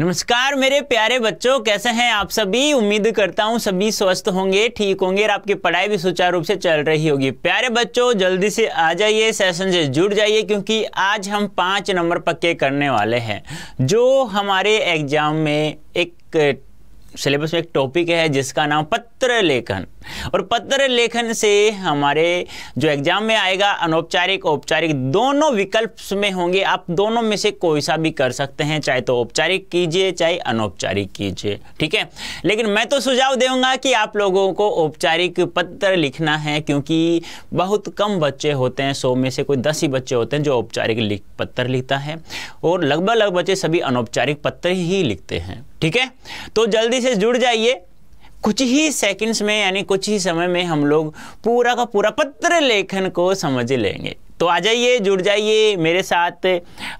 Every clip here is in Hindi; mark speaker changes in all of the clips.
Speaker 1: नमस्कार मेरे प्यारे बच्चों कैसे हैं आप सभी उम्मीद करता हूं सभी स्वस्थ होंगे ठीक होंगे और आपकी पढ़ाई भी सुचारू रूप से चल रही होगी प्यारे बच्चों जल्दी से आ जाइए सेशन से जुड़ जाइए क्योंकि आज हम पाँच नंबर पक्के करने वाले हैं जो हमारे एग्जाम में एक सिलेबस में एक टॉपिक है जिसका नाम पत्र लेखन और पत्र लेखन से हमारे जो एग्जाम में आएगा अनौपचारिक औपचारिक दोनों विकल्प में होंगे आप दोनों में से कोई सा भी कर सकते हैं चाहे तो औपचारिक कीजिए चाहे अनौपचारिक कीजिए ठीक है लेकिन मैं तो सुझाव दूंगा कि आप लोगों को औपचारिक पत्र लिखना है क्योंकि बहुत कम बच्चे होते हैं सौ में से कोई दस ही बच्चे होते हैं जो औपचारिक पत्र लिखता है और लगभग लगभग बच्चे सभी अनौपचारिक पत्र ही लिखते हैं ठीक है तो जल्दी से जुड़ जाइए कुछ ही सेकंड्स में यानी कुछ ही समय में हम लोग पूरा का पूरा पत्र लेखन को समझ लेंगे तो आ जाइए जुड़ जाइए मेरे साथ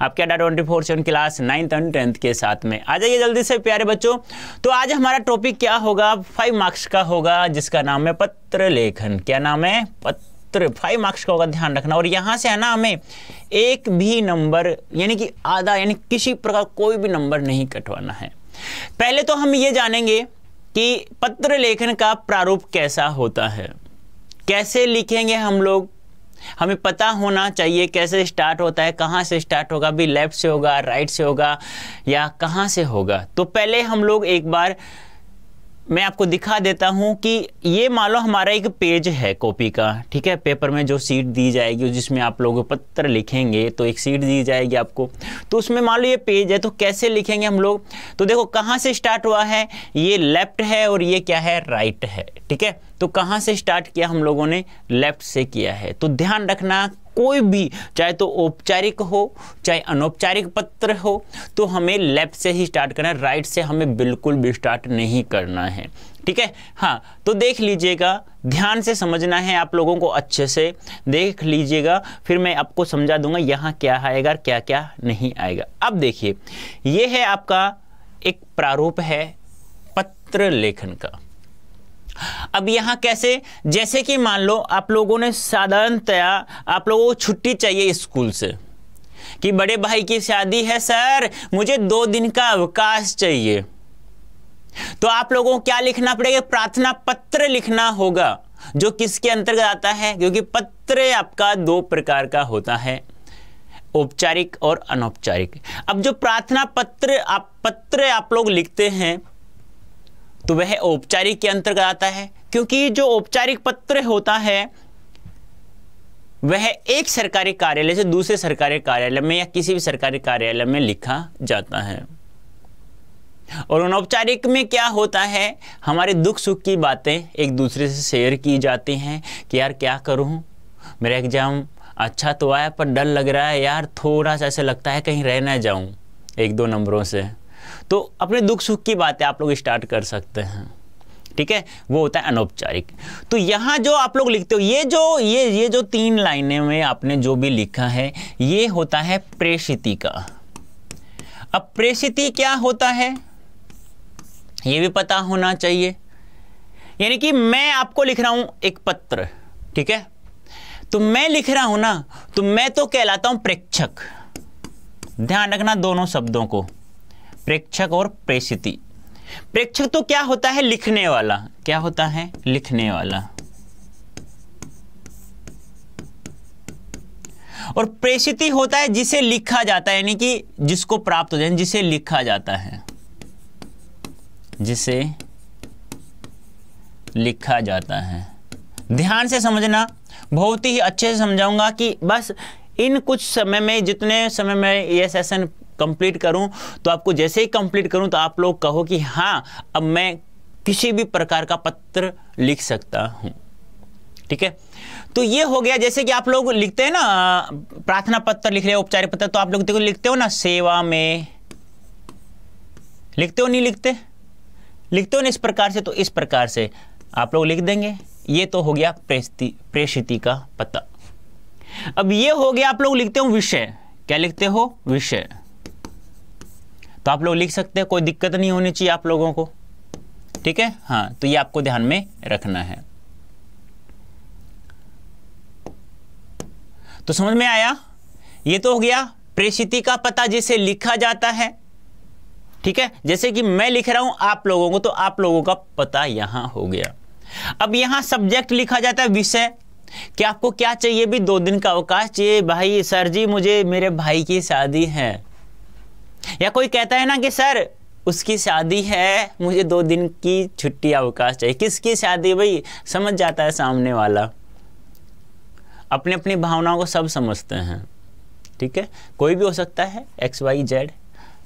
Speaker 1: आपके डा twenty four seven class ninth and tenth के साथ में आ जाइए जल्दी से प्यारे बच्चों तो आज हमारा टॉपिक क्या होगा फाइव मार्क्स का होगा जिसका नाम है पत्र लेखन क्या नाम है पत्र फाइव मार्क्स का होगा ध्यान रखना और यहाँ से है ना हमें एक भी नंबर यानी कि आधा यानी किसी प्रकार कोई भी नंबर नहीं कटवाना है पहले तो हम ये जानेंगे कि पत्र लेखन का प्रारूप कैसा होता है कैसे लिखेंगे हम लोग हमें पता होना चाहिए कैसे स्टार्ट होता है कहाँ से स्टार्ट होगा भी लेफ्ट से होगा राइट से होगा या कहाँ से होगा तो पहले हम लोग एक बार मैं आपको दिखा देता हूँ कि ये मान लो हमारा एक पेज है कॉपी का ठीक है पेपर में जो सीट दी जाएगी जिसमें आप लोग पत्र लिखेंगे तो एक सीट दी जाएगी आपको तो उसमें मान लो ये पेज है तो कैसे लिखेंगे हम लोग तो देखो कहाँ से स्टार्ट हुआ है ये लेफ्ट है और ये क्या है राइट है ठीक है तो कहाँ से स्टार्ट किया हम लोगों ने लेफ्ट से किया है तो ध्यान रखना कोई भी चाहे तो औपचारिक हो चाहे अनौपचारिक पत्र हो तो हमें लेफ्ट से ही स्टार्ट करना है राइट से हमें बिल्कुल भी स्टार्ट नहीं करना है ठीक है हाँ तो देख लीजिएगा ध्यान से समझना है आप लोगों को अच्छे से देख लीजिएगा फिर मैं आपको समझा दूंगा यहाँ क्या आएगा क्या क्या नहीं आएगा अब देखिए ये है आपका एक प्रारूप है पत्र लेखन का अब यहाँ कैसे जैसे कि मान लो आप लोगों ने साधारणतया आप लोगों को छुट्टी चाहिए स्कूल से कि बड़े भाई की शादी है सर मुझे दो दिन का अवकाश चाहिए तो आप लोगों को क्या लिखना पड़ेगा प्रार्थना पत्र लिखना होगा जो किसके अंतर्गत आता है क्योंकि पत्र आपका दो प्रकार का होता है औपचारिक और अनौपचारिक अब जो प्रार्थना पत्र आप पत्र आप लोग लिखते हैं तो वह औपचारिक के अंतर्गत आता है क्योंकि जो औपचारिक पत्र होता है वह एक सरकारी कार्यालय से दूसरे सरकारी कार्यालय में या किसी भी सरकारी कार्यालय में लिखा जाता है और अनौपचारिक में क्या होता है हमारे दुख सुख की बातें एक दूसरे से शेयर की जाती हैं कि यार क्या करूं मेरा एग्ज़ाम अच्छा तो आया पर डर लग रहा है यार थोड़ा सा ऐसा लगता है कहीं रह ना जाऊं एक दो नंबरों से तो अपने दुख सुख की बातें आप लोग स्टार्ट कर सकते हैं ठीक है वो होता है अनौपचारिक तो यहाँ जो आप लोग लिखते हो ये जो ये ये जो तीन लाइनें में आपने जो भी लिखा है ये होता है प्रेषिति का अब प्रेषिति क्या होता है ये भी पता होना चाहिए यानी कि मैं आपको लिख रहा हूं एक पत्र ठीक है तो मैं लिख रहा हूं ना तो मैं तो कहलाता हूं प्रेक्षक ध्यान रखना दोनों शब्दों को प्रेक्षक और प्रेषिति प्रेक्षक तो क्या होता है लिखने वाला क्या होता है लिखने वाला और प्रेषिति होता है जिसे लिखा जाता है यानी कि जिसको प्राप्त हो जाए जिसे लिखा जाता है जिसे लिखा जाता है ध्यान से समझना बहुत ही अच्छे से समझाऊंगा कि बस इन कुछ समय में जितने समय में ये सेशन कंप्लीट करूं तो आपको जैसे ही कंप्लीट करूं तो आप लोग कहो कि हाँ अब मैं किसी भी प्रकार का पत्र लिख सकता हूं ठीक है तो ये हो गया जैसे कि आप लोग लिखते हैं ना प्रार्थना पत्र लिख रहे हो औपचारिक पत्र तो आप लोग देखो लिखते हो ना सेवा में लिखते हो नहीं लिखते लिखते हो ना इस प्रकार से तो इस प्रकार से आप लोग लिख देंगे ये तो हो गया प्रेषिति का पता अब ये हो गया आप लोग लिखते हो विषय क्या लिखते हो विषय तो आप लोग लिख सकते हैं कोई दिक्कत नहीं होनी चाहिए आप लोगों को ठीक है हाँ तो ये आपको ध्यान में रखना है तो समझ में आया ये तो हो गया प्रेषिति का पता जिसे लिखा जाता है ठीक है जैसे कि मैं लिख रहा हूं आप लोगों को तो आप लोगों का पता यहां हो गया अब यहां सब्जेक्ट लिखा जाता है विषय कि आपको क्या चाहिए भी दो दिन का अवकाश चाहिए भाई सर जी मुझे मेरे भाई की शादी है या कोई कहता है ना कि सर उसकी शादी है मुझे दो दिन की छुट्टी अवकाश चाहिए किसकी शादी भाई समझ जाता है सामने वाला अपने अपनी भावनाओं को सब समझते हैं ठीक है कोई भी हो सकता है एक्स वाई जेड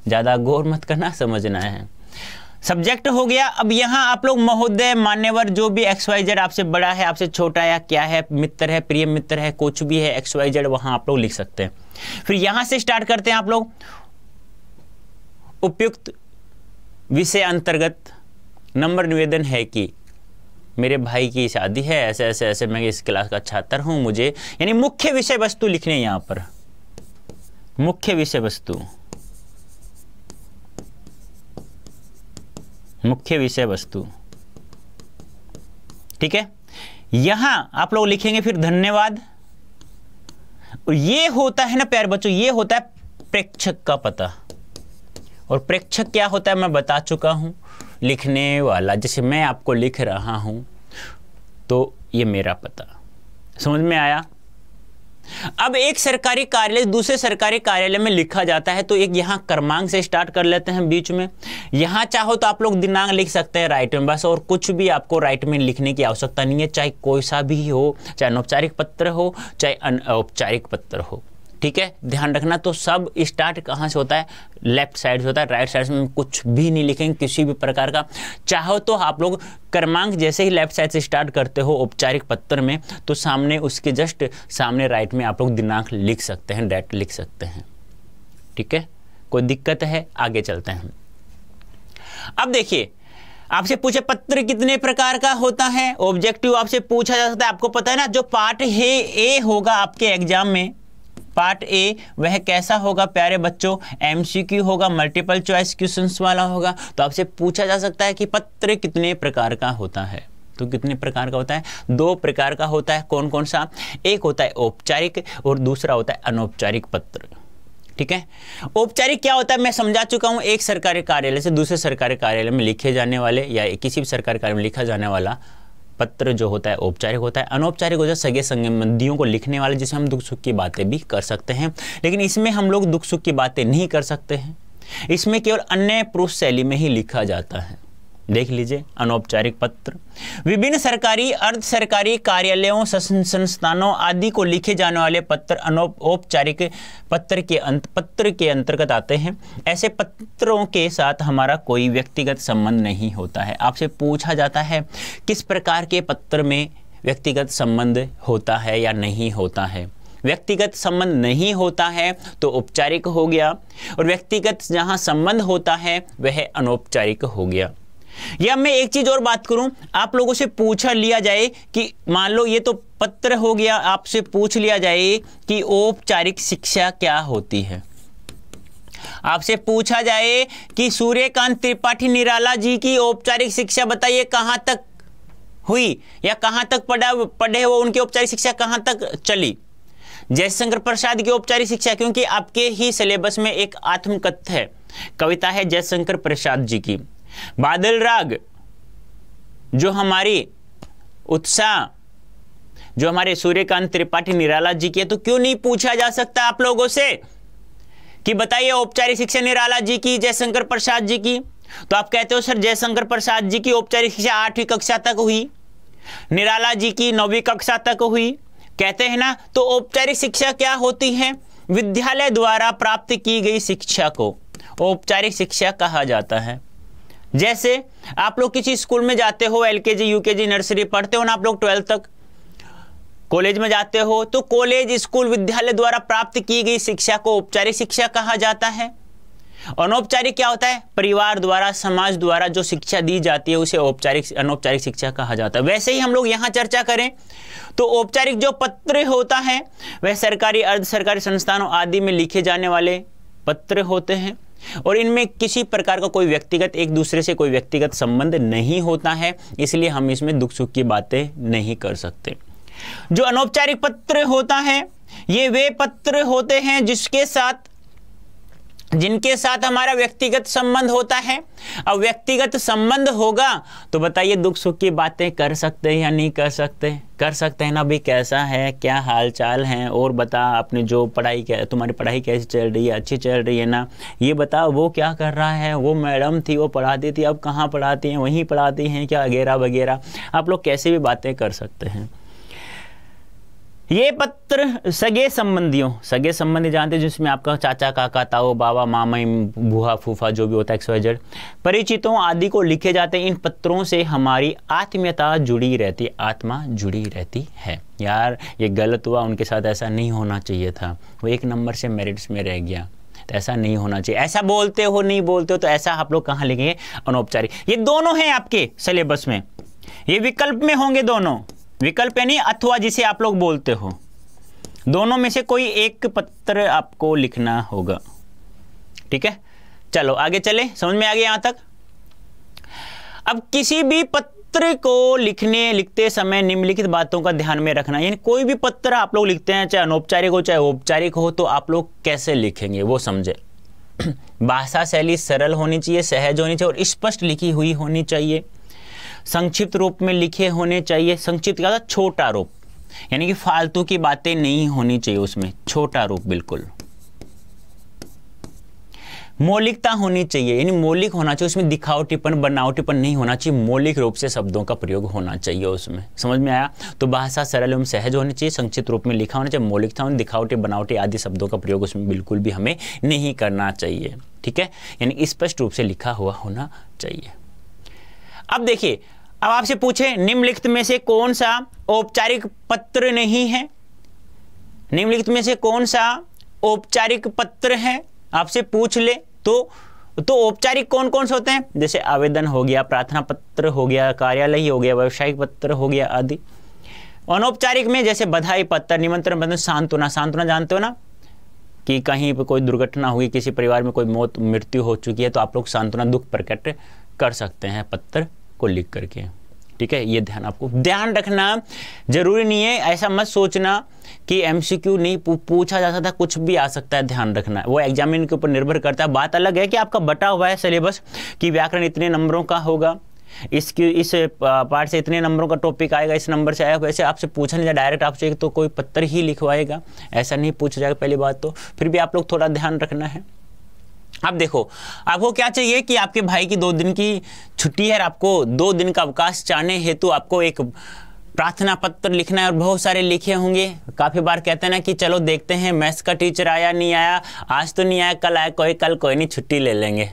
Speaker 1: ज़्यादा गौर मत करना समझना है सब्जेक्ट हो गया अब यहाँ आप लोग महोदय मान्यवर जो भी एक्स वाई जेड आपसे बड़ा है आपसे छोटा या क्या है मित्र है प्रिय मित्र है कुछ भी है एक्स वाई जेड वहाँ आप लोग लिख सकते हैं फिर यहाँ से स्टार्ट करते हैं आप लोग उपयुक्त विषय अंतर्गत नंबर निवेदन है कि मेरे भाई की शादी है ऐसे ऐसे ऐसे मैं इस क्लास का छात्र हूँ मुझे यानी मुख्य विषय वस्तु लिखने यहाँ पर मुख्य विषय वस्तु मुख्य विषय वस्तु ठीक है यहां आप लोग लिखेंगे फिर धन्यवाद ये होता है ना प्यार बच्चों ये होता है प्रेक्षक का पता और प्रेक्षक क्या होता है मैं बता चुका हूँ लिखने वाला जैसे मैं आपको लिख रहा हूँ तो ये मेरा पता समझ में आया अब एक सरकारी कार्यालय दूसरे सरकारी कार्यालय में लिखा जाता है तो एक यहाँ क्रमांक से स्टार्ट कर लेते हैं बीच में यहां चाहो तो आप लोग दिनांक लिख सकते हैं राइट में बस और कुछ भी आपको राइट में लिखने की आवश्यकता नहीं है चाहे कोई सा भी हो चाहे अनौपचारिक पत्र हो चाहे अनौपचारिक पत्र हो ठीक है ध्यान रखना तो सब स्टार्ट कहाँ से होता है लेफ्ट साइड से होता है राइट साइड में कुछ भी नहीं लिखेंगे किसी भी प्रकार का चाहो तो आप लोग क्रमांक जैसे ही लेफ्ट साइड से स्टार्ट करते हो औपचारिक पत्र में तो सामने उसके जस्ट सामने राइट में आप लोग दिनांक लिख सकते हैं डेट लिख सकते हैं ठीक है कोई दिक्कत है आगे चलते हैं अब देखिए आपसे पूछे पत्र कितने प्रकार का होता है ऑब्जेक्टिव आपसे पूछा जा सकता है आपको पता है ना जो पार्ट है ए होगा आपके एग्जाम में पार्ट ए वह कैसा होगा प्यारे बच्चों एमसीक्यू होगा मल्टीपल चॉइस क्वेश्चंस वाला होगा तो आपसे पूछा जा सकता है कि पत्र कितने प्रकार का होता है तो कितने प्रकार का होता है दो प्रकार का होता है कौन कौन सा एक होता है औपचारिक और दूसरा होता है अनौपचारिक पत्र ठीक है औपचारिक क्या होता है मैं समझा चुका हूँ एक सरकारी कार्यालय से दूसरे सरकारी कार्यालय में लिखे जाने वाले या किसी भी सरकारी कार्यालय में लिखा जाने वाला पत्र जो होता है औपचारिक होता है अनौपचारिक होता है सगे संबंधियों को लिखने वाले जिसमें हम दुख सुख की बातें भी कर सकते हैं लेकिन इसमें हम लोग दुख सुख की बातें नहीं कर सकते हैं इसमें केवल अन्य पुरुष शैली में ही लिखा जाता है देख लीजिए अनौपचारिक पत्र विभिन्न सरकारी अर्ध सरकारी कार्यालयों संस्थानों आदि को लिखे जाने वाले पत्र अनौपचारिक पत्र के अंत पत्र के अंतर्गत आते हैं ऐसे पत्रों के साथ हमारा कोई व्यक्तिगत संबंध नहीं होता है आपसे पूछा जाता है किस प्रकार के पत्र में व्यक्तिगत संबंध होता है या नहीं होता है व्यक्तिगत संबंध नहीं होता है तो औपचारिक हो गया और व्यक्तिगत जहाँ संबंध होता है वह अनौपचारिक हो गया या मैं एक चीज और बात करूं आप लोगों से पूछा लिया जाए कि मान लो ये तो पत्र हो गया आपसे पूछ लिया जाए कि औपचारिक शिक्षा क्या होती है आपसे पूछा जाए कि सूर्यकांत त्रिपाठी निराला जी की औपचारिक शिक्षा बताइए कहां तक हुई या कहां तक पढ़ा पढ़े वो उनकी औपचारिक शिक्षा कहां तक चली जयशंकर प्रसाद की औपचारिक शिक्षा क्योंकि आपके ही सिलेबस में एक आत्मकथ है कविता है जयशंकर प्रसाद जी की बादल राग जो हमारी उत्साह जो हमारे सूर्यकांत त्रिपाठी निराला जी की है तो क्यों नहीं पूछा जा सकता आप लोगों से कि बताइए औपचारिक शिक्षा निराला जी की जयशंकर प्रसाद जी की तो आप कहते हो सर जयशंकर प्रसाद जी की औपचारिक शिक्षा आठवीं कक्षा तक हुई निराला जी की नौवीं कक्षा तक हुई कहते हैं ना तो औपचारिक शिक्षा क्या होती है विद्यालय द्वारा प्राप्त की गई शिक्षा को औपचारिक शिक्षा कहा जाता है जैसे आप लोग किसी स्कूल में जाते हो एल के जी यू के जी नर्सरी पढ़ते हो ना आप लोग ट्वेल्थ तक कॉलेज में जाते हो तो कॉलेज स्कूल विद्यालय द्वारा प्राप्त की गई शिक्षा को औपचारिक शिक्षा कहा जाता है अनौपचारिक क्या होता है परिवार द्वारा समाज द्वारा जो शिक्षा दी जाती है उसे औपचारिक अनौपचारिक शिक्षा कहा जाता है वैसे ही हम लोग यहाँ चर्चा करें तो औपचारिक जो पत्र होता है वह सरकारी अर्ध सरकारी संस्थानों आदि में लिखे जाने वाले पत्र होते हैं और इनमें किसी प्रकार का कोई व्यक्तिगत एक दूसरे से कोई व्यक्तिगत संबंध नहीं होता है इसलिए हम इसमें दुख सुख की बातें नहीं कर सकते जो अनौपचारिक पत्र होता है ये वे पत्र होते हैं जिसके साथ जिनके साथ हमारा व्यक्तिगत संबंध होता है अब व्यक्तिगत संबंध होगा तो बताइए दुख सुख की बातें कर सकते हैं या नहीं कर सकते कर सकते हैं ना अभी कैसा है क्या हाल चाल है और बता अपने जो पढ़ाई क्या तुम्हारी पढ़ाई कैसी चल रही है अच्छी चल रही है ना ये बता वो क्या कर रहा है वो मैडम थी वो पढ़ाती थी अब कहाँ पढ़ाती हैं वहीं पढ़ाती हैं क्या वगैरह वगैरह आप लोग कैसे भी बातें कर सकते हैं ये पत्र सगे संबंधियों सगे संबंधी जानते हैं जिसमें आपका चाचा काका ताओ बाबा मामा बुआ फूफा जो भी होता है एक्सवाइजेड परिचितों आदि को लिखे जाते हैं इन पत्रों से हमारी आत्मीयता जुड़ी रहती आत्मा जुड़ी रहती है यार ये गलत हुआ उनके साथ ऐसा नहीं होना चाहिए था वो एक नंबर से मेरिट्स में रह गया तो ऐसा नहीं होना चाहिए ऐसा बोलते हो नहीं बोलते हो तो ऐसा आप लोग कहाँ लिखेंगे अनौपचारिक ये दोनों हैं आपके सिलेबस में ये विकल्प में होंगे दोनों विकल्प यानी अथवा जिसे आप लोग बोलते हो दोनों में से कोई एक पत्र आपको लिखना होगा ठीक है चलो आगे चले समझ में आ गया यहां तक अब किसी भी पत्र को लिखने लिखते समय निम्नलिखित बातों का ध्यान में रखना यानी कोई भी पत्र आप लोग लिखते हैं चाहे अनौपचारिक हो चाहे औपचारिक हो तो आप लोग कैसे लिखेंगे वो समझे भाषा शैली सरल होनी चाहिए सहज होनी चाहिए और स्पष्ट लिखी हुई होनी चाहिए संक्षिप्त रूप में लिखे होने चाहिए संक्षिप्त क्या मतलब छोटा रूप यानी कि फालतू की बातें नहीं होनी चाहिए उसमें छोटा रूप बिल्कुल मौलिकता होनी चाहिए यानी मौलिक होना चाहिए उसमें दिखावटीपन बनावटीपन नहीं होना चाहिए मौलिक रूप से शब्दों का प्रयोग होना चाहिए उसमें समझ में आया तो भाषा सरल एवं सहज होनी चाहिए संक्षिप्त रूप में लिखा होना चाहिए मौलिकता होनी दिखावटी बनावटी आदि शब्दों का प्रयोग उसमें बिल्कुल भी हमें नहीं करना चाहिए ठीक है यानी स्पष्ट रूप से लिखा हुआ होना चाहिए अब देखिए अब आपसे पूछे निम्नलिखित में से कौन सा औपचारिक पत्र नहीं है निम्नलिखित में से कौन सा औपचारिक पत्र है आपसे पूछ ले तो तो औपचारिक कौन कौन से होते हैं जैसे आवेदन हो गया प्रार्थना पत्र हो गया कार्यालय हो गया व्यावसायिक पत्र हो गया आदि अनौपचारिक में जैसे बधाई पत्र निमंत्रण पत्र सांत्वना सांत्वना जानते हो ना कि कहीं पर कोई दुर्घटना होगी किसी परिवार में कोई मौत मृत्यु हो चुकी है तो आप लोग सांत्वना दुख प्रकट कर सकते हैं पत्र को लिख करके ठीक है ये ध्यान आपको ध्यान रखना जरूरी नहीं है ऐसा मत सोचना कि एमसीक्यू नहीं पूछा जा सकता कुछ भी आ सकता है ध्यान रखना वो एग्जामिन के ऊपर निर्भर करता है बात अलग है कि आपका बटा हुआ है सिलेबस कि व्याकरण इतने नंबरों का होगा इसकी इस पार्ट से इतने नंबरों का टॉपिक आएगा इस नंबर से आएगा वैसे आपसे पूछा नहीं जाए डायरेक्ट आपसे एक तो कोई पत्थर ही लिखवाएगा ऐसा नहीं पूछा जाएगा पहली बात तो फिर भी आप लोग थोड़ा ध्यान रखना है अब देखो आपको क्या चाहिए कि आपके भाई की दो दिन की छुट्टी है और आपको दो दिन का अवकाश चाहने हेतु आपको एक प्रार्थना पत्र लिखना है और बहुत सारे लिखे होंगे काफ़ी बार कहते हैं ना कि चलो देखते हैं मैथ्स का टीचर आया नहीं आया आज तो नहीं आया कल आया कोई कल कोई नहीं छुट्टी ले लेंगे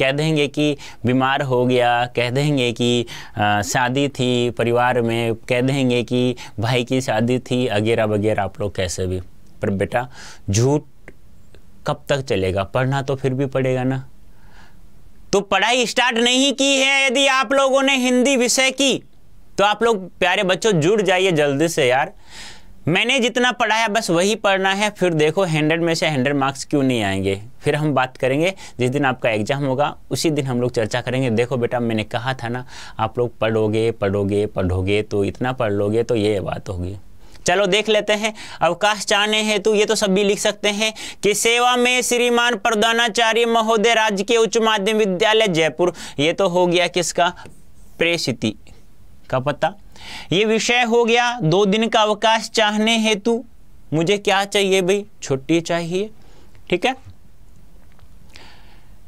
Speaker 1: कह देंगे कि बीमार हो गया कह देंगे कि शादी थी परिवार में कह देंगे कि भाई की शादी थी वगैरह वगैरह आप लोग कैसे भी पर बेटा झूठ कब तक चलेगा पढ़ना तो फिर भी पड़ेगा ना तो पढ़ाई स्टार्ट नहीं की है यदि आप लोगों ने हिंदी विषय की तो आप लोग प्यारे बच्चों जुड़ जाइए जल्दी से यार मैंने जितना पढ़ाया बस वही पढ़ना है फिर देखो हंड्रेड में से हंड्रेड मार्क्स क्यों नहीं आएंगे फिर हम बात करेंगे जिस दिन आपका एग्जाम होगा उसी दिन हम लोग चर्चा करेंगे देखो बेटा मैंने कहा था ना आप लोग पढ़ोगे पढ़ोगे पढ़ोगे तो इतना पढ़ लोगे तो ये बात होगी चलो देख लेते हैं अवकाश चाहने हेतु तो ये तो सब भी लिख सकते हैं कि सेवा में श्रीमान प्रधानाचार्य महोदय राजकीय उच्च माध्यमिक विद्यालय जयपुर ये तो हो गया किसका प्रेसिति का पता ये विषय हो गया दो दिन का अवकाश चाहने हेतु मुझे क्या चाहिए भाई छुट्टी चाहिए ठीक है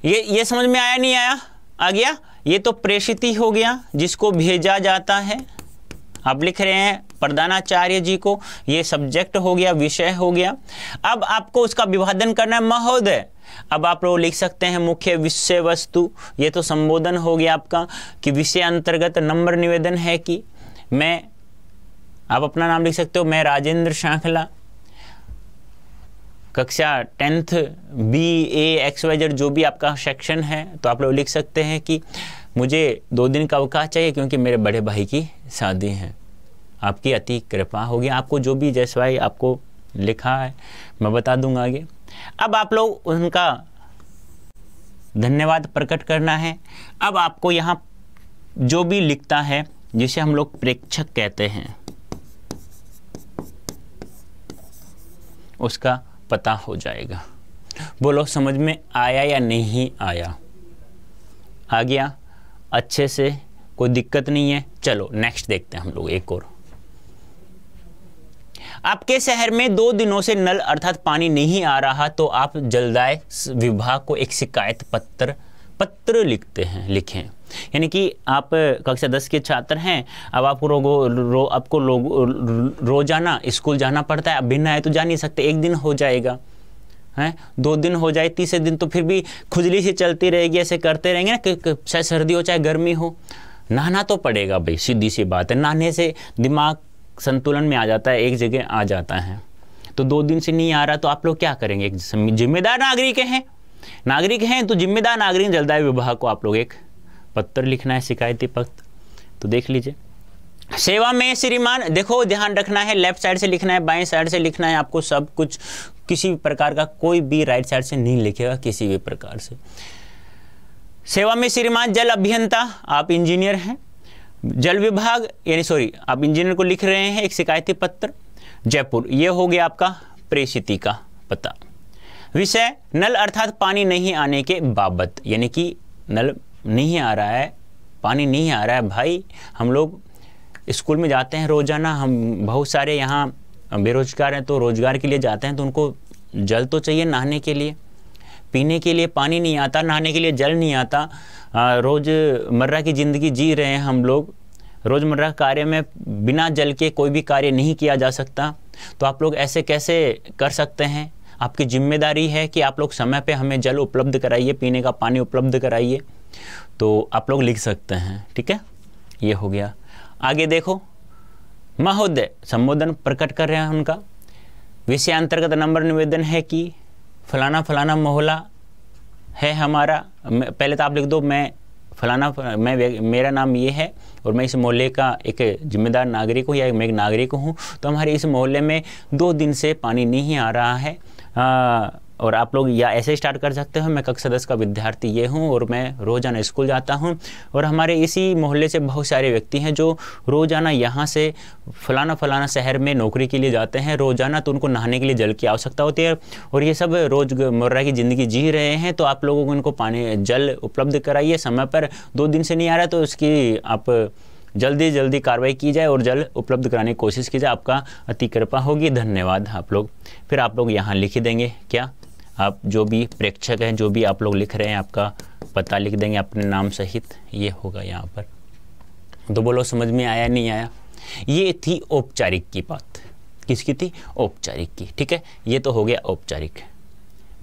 Speaker 1: ये ये समझ में आया नहीं आया आ गया ये तो प्रेषिति हो गया जिसको भेजा जाता है आप लिख रहे हैं प्रधानाचार्य जी को ये सब्जेक्ट हो गया विषय हो गया अब आपको उसका विभाजन करना है महोदय अब आप लोग लिख सकते हैं मुख्य विषय वस्तु ये तो संबोधन हो गया आपका कि विषय अंतर्गत नंबर निवेदन है कि मैं आप अपना नाम लिख सकते हो मैं राजेंद्र शांखला कक्षा टेंथ बी ए एक्स जो भी आपका सेक्शन है तो आप लोग लिख सकते हैं कि मुझे दो दिन का अवकाश चाहिए क्योंकि मेरे बड़े भाई की शादी है आपकी अति कृपा होगी आपको जो भी जैसे भाई आपको लिखा है मैं बता दूंगा आगे अब आप लोग उनका धन्यवाद प्रकट करना है अब आपको यहाँ जो भी लिखता है जिसे हम लोग प्रेक्षक कहते हैं उसका पता हो जाएगा बोलो समझ में आया या नहीं आया आ गया अच्छे से कोई दिक्कत नहीं है चलो नेक्स्ट देखते हैं हम लोग एक और आपके शहर में दो दिनों से नल अर्थात पानी नहीं आ रहा तो आप जलदाय विभाग को एक शिकायत पत्र पत्र लिखते हैं लिखें यानी कि आप कक्षा दस के छात्र हैं अब आपको रोगो रो आपको लोग रोजाना स्कूल जाना पड़ता है अब बिना आए तो जा नहीं सकते एक दिन हो जाएगा हैं दो दिन हो जाए तीसरे दिन तो फिर भी खुजली सी चलती रहेगी ऐसे करते रहेंगे ना चाहे सर्दी हो चाहे गर्मी हो नहाना तो पड़ेगा भाई सीधी सी बात है नहाने से दिमाग संतुलन में आ जाता है एक जगह आ जाता है तो दो दिन से नहीं आ रहा तो आप लोग क्या करेंगे जिम्मेदार नागरिक हैं नागरिक हैं तो जिम्मेदार नागरिक जलदायु विभाग को आप लोग एक पत्र लिखना है शिकायती पत्र तो देख लीजिए सेवा में श्रीमान देखो ध्यान रखना है लेफ्ट साइड से लिखना है बाएं साइड से लिखना है आपको सब कुछ किसी भी प्रकार का कोई भी राइट साइड से नहीं लिखेगा किसी भी प्रकार से सेवा में श्रीमान जल अभियंता आप इंजीनियर हैं जल विभाग यानी सॉरी आप इंजीनियर को लिख रहे हैं एक शिकायती पत्र जयपुर ये हो गया आपका प्रेषिति का पता विषय नल अर्थात पानी नहीं आने के बाबत यानी कि नल नहीं आ रहा है पानी नहीं आ रहा है भाई हम लोग स्कूल में जाते हैं रोज़ाना हम बहुत सारे यहाँ बेरोजगार हैं तो रोज़गार के लिए जाते हैं तो उनको जल तो चाहिए नहाने के लिए पीने के लिए पानी नहीं आता नहाने के लिए जल नहीं आता रोज़मर्रा की ज़िंदगी जी रहे हैं हम लोग रोज़मर्रा कार्य में बिना जल के कोई भी कार्य नहीं किया जा सकता तो आप लोग ऐसे कैसे कर सकते हैं आपकी जिम्मेदारी है कि आप लोग समय पे हमें जल उपलब्ध कराइए पीने का पानी उपलब्ध कराइए तो आप लोग लिख सकते हैं ठीक है ये हो गया आगे देखो महोदय संबोधन प्रकट कर रहे हैं उनका विषय अंतर्गत नंबर निवेदन है कि फलाना फलाना मोहल्ला है हमारा पहले तो आप लिख दो मैं फलाना मैं मेरा नाम ये है और मैं इस मोहल्ले का एक जिम्मेदार नागरिक हूँ या मैं एक नागरिक हूँ तो हमारे इस मोहल्ले में दो दिन से पानी नहीं आ रहा है आ, और आप लोग या ऐसे स्टार्ट कर सकते हो मैं कक्षा दस का विद्यार्थी ये हूँ और मैं रोज़ाना स्कूल जाता हूँ और हमारे इसी मोहल्ले से बहुत सारे व्यक्ति हैं जो रोज़ाना यहाँ से फलाना फलाना शहर में नौकरी के लिए जाते हैं रोज़ाना तो उनको नहाने के लिए जल की आवश्यकता होती है और ये सब रोज़मर्रा की ज़िंदगी जी रहे हैं तो आप लोगों को इनको पानी जल उपलब्ध कराइए समय पर दो दिन से नहीं आ रहा तो उसकी आप जल्दी जल्दी कार्रवाई की जाए और जल उपलब्ध कराने की कोशिश की जाए आपका अति कृपा होगी धन्यवाद आप लोग फिर आप लोग यहाँ लिख देंगे क्या आप जो भी प्रेक्षक हैं जो भी आप लोग लिख रहे हैं आपका पता लिख देंगे अपने नाम सहित ये होगा यहाँ पर तो बोलो समझ में आया नहीं आया ये थी औपचारिक की बात किसकी थी औपचारिक की ठीक है ये तो हो गया औपचारिक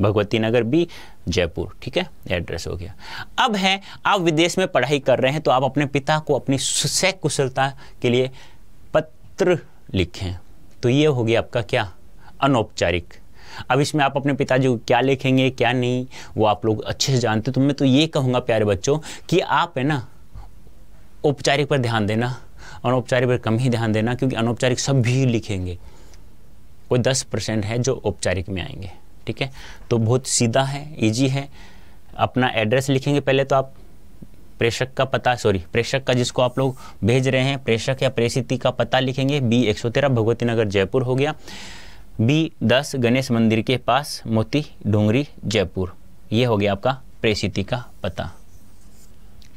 Speaker 1: भगवती नगर बी जयपुर ठीक है एड्रेस हो गया अब है आप विदेश में पढ़ाई कर रहे हैं तो आप अपने पिता को अपनी सह कुशलता के लिए पत्र लिखें तो ये हो गया आपका क्या अनौपचारिक अब इसमें आप अपने पिताजी को क्या लिखेंगे क्या नहीं वो आप लोग अच्छे से जानते तो मैं तो ये कहूँगा प्यारे बच्चों कि आप है ना औपचारिक पर ध्यान देना अनौपचारिक पर कम ही ध्यान देना क्योंकि अनौपचारिक सब भी लिखेंगे कोई दस परसेंट है जो औपचारिक में आएंगे ठीक है तो बहुत सीधा है इजी है अपना एड्रेस लिखेंगे पहले तो आप प्रेषक का पता सॉरी प्रेषक का जिसको आप लोग भेज रहे हैं प्रेषक या प्रेषिति का पता लिखेंगे बी एक सौ तेरह भगवती नगर जयपुर हो गया बी दस गणेश मंदिर के पास मोती डोंगरी जयपुर ये हो गया आपका प्रेषिति का पता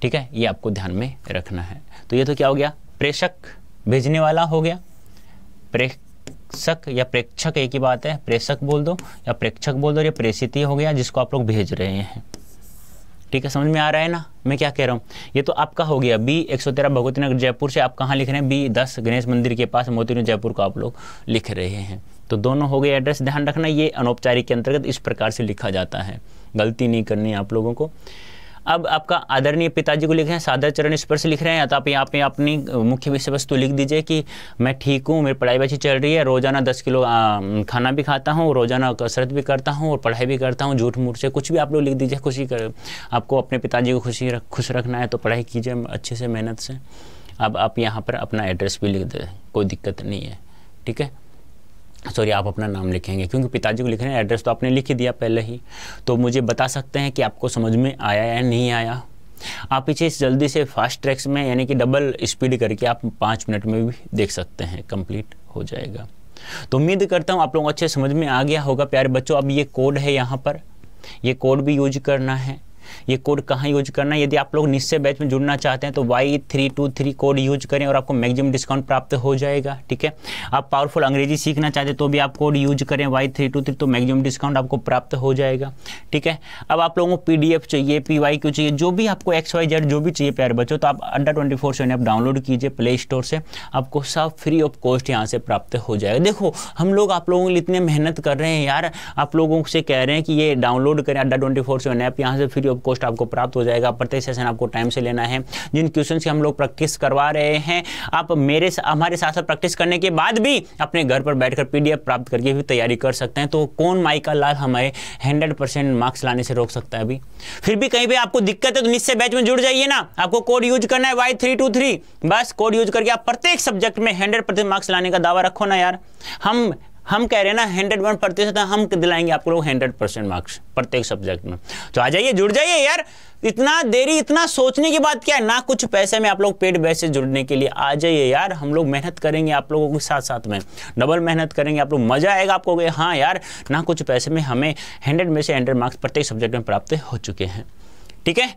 Speaker 1: ठीक है ये आपको ध्यान में रखना है तो ये तो क्या हो गया प्रेषक भेजने वाला हो गया प्रेक्षक या प्रेक्षक एक ही बात है प्रेषक बोल दो या प्रेक्षक बोल दो ये प्रेषिति हो गया जिसको आप लोग भेज रहे हैं ठीक है समझ में आ रहा है ना मैं क्या कह रहा हूँ ये तो आपका हो गया बी एक सौ तेरह भगवती नगर जयपुर से आप कहाँ लिख रहे हैं बी दस गणेश मंदिर के पास मोती जयपुर को आप लोग लिख रहे हैं तो दोनों हो गए एड्रेस ध्यान रखना ये अनौपचारिक के अंतर्गत इस प्रकार से लिखा जाता है गलती नहीं करनी आप लोगों को अब आपका आदरणीय पिताजी को लिख रहे हैं सादर चरण स्पर्श लिख रहे हैं तो आप यहाँ पे अपनी मुख्य विषय वस्तु लिख दीजिए कि मैं ठीक हूँ मेरी पढ़ाई अच्छी चल रही है रोज़ाना दस किलो आ, खाना भी खाता हूँ रोज़ाना कसरत भी करता हूँ और पढ़ाई भी करता हूँ झूठ मूठ से कुछ भी आप लोग लिख दीजिए खुशी कर आपको अपने पिताजी को खुशी रख खुश रखना है तो पढ़ाई कीजिए अच्छे से मेहनत से अब आप यहाँ पर अपना एड्रेस भी लिख दें कोई दिक्कत नहीं है ठीक है सॉरी आप अपना नाम लिखेंगे क्योंकि पिताजी को लिख रहे हैं एड्रेस तो आपने लिख ही दिया पहले ही तो मुझे बता सकते हैं कि आपको समझ में आया या नहीं आया आप पीछे जल्दी से फास्ट ट्रैक्स में यानी कि डबल स्पीड करके आप पाँच मिनट में भी देख सकते हैं कंप्लीट हो जाएगा तो उम्मीद करता हूँ आप लोगों को अच्छे समझ में आ गया होगा प्यारे बच्चों अब ये कोड है यहाँ पर ये कोड भी यूज करना है ये कोड कहाँ यूज करना है यदि आप लोग निश्चय बैच में जुड़ना चाहते हैं तो Y three two three code use करें और आपको मैक्सिमम डिस्काउंट प्राप्त हो जाएगा ठीक है आप पावरफुल अंग्रेजी सीखना चाहते हैं तो भी आप कोड यूज करें वाई थ्री टू थ्री तो मैक्सिमम डिस्काउंट आपको प्राप्त हो जाएगा ठीक है अब आप लोगों को पी चाहिए पी वाई क्यों चाहिए जो भी आपको एक्स वाई जेड जो भी चाहिए प्यार बच्चों तो आप under twenty four seven app download कीजिए प्ले स्टोर से आपको सब फ्री ऑफ कॉस्ट यहाँ से प्राप्त हो जाएगा देखो हम लोग आप लोगों के लिए इतने मेहनत कर रहे हैं यार आप लोगों से कह रहे हैं कि ये डाउनलोड करें अड्डा ट्वेंटी फोर सेवन ऐप यहाँ से फ्री ऑफ कोस्ट आपको प्राप्त हो जाएगा प्रत्येक सेशन आपको टाइम से लेना है जिन क्वेश्चन की हम लोग प्रैक्टिस करवा रहे हैं आप मेरे हमारे साथ साथ प्रैक्टिस करने के बाद भी अपने घर पर बैठकर पीडीएफ प्राप्त करके भी तैयारी कर सकते हैं तो कौन माई का लाल हमारे हंड्रेड मार्क्स लाने से रोक सकता है अभी फिर भी कहीं भी आपको दिक्कत है तो निश्चय बैच में जुड़ जाइए ना आपको कोड यूज करना है वाई थ्री टू थ्री बस कोड यूज करके आप प्रत्येक सब्जेक्ट में हंड्रेड परसेंट मार्क्स लाने का दावा रखो ना यार हम हम कह रहे हैं ना हंड्रेड वन प्रतिशत हम दिलाएंगे आप लोग हंड्रेड परसेंट मार्क्स प्रत्येक सब्जेक्ट में तो आ जाइए जुड़ जाइए यार इतना देरी इतना सोचने के बाद क्या है ना कुछ पैसे में आप लोग पेड बैच से जुड़ने के लिए आ जाइए यार हम लोग मेहनत करेंगे आप लोगों के साथ साथ में डबल मेहनत करेंगे आप लोग मजा आएगा आपको हाँ यार ना कुछ पैसे में हमें हंड्रेड में से हंड्रेड मार्क्स प्रत्येक सब्जेक्ट में प्राप्त हो चुके हैं ठीक है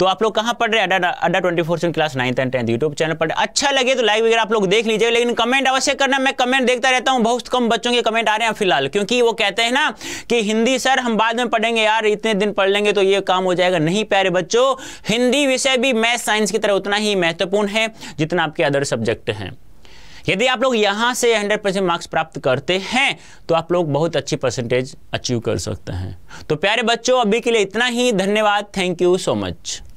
Speaker 1: तो आप लोग कहाँ पढ़ रहे Adda Adda twenty four seven class ninth and tenth YouTube channel पढ़ रहे अच्छा लगे तो लाइक वगैरह आप लोग देख लीजिए लेकिन कमेंट अवश्य करना मैं कमेंट देखता रहता हूँ बहुत कम बच्चों के कमेंट आ रहे हैं फिलहाल क्योंकि वो कहते हैं ना कि हिंदी सर हम बाद में पढ़ेंगे यार इतने दिन पढ़ लेंगे तो ये काम हो जाएगा नहीं प्यारे बच्चों हिंदी विषय भी मैथ साइंस की तरह उतना ही महत्वपूर्ण है जितना आपके अदर सब्जेक्ट हैं यदि आप लोग यहाँ से 100 परसेंट मार्क्स प्राप्त करते हैं तो आप लोग बहुत अच्छी परसेंटेज अचीव कर सकते हैं तो प्यारे बच्चों अभी के लिए इतना ही धन्यवाद थैंक यू सो मच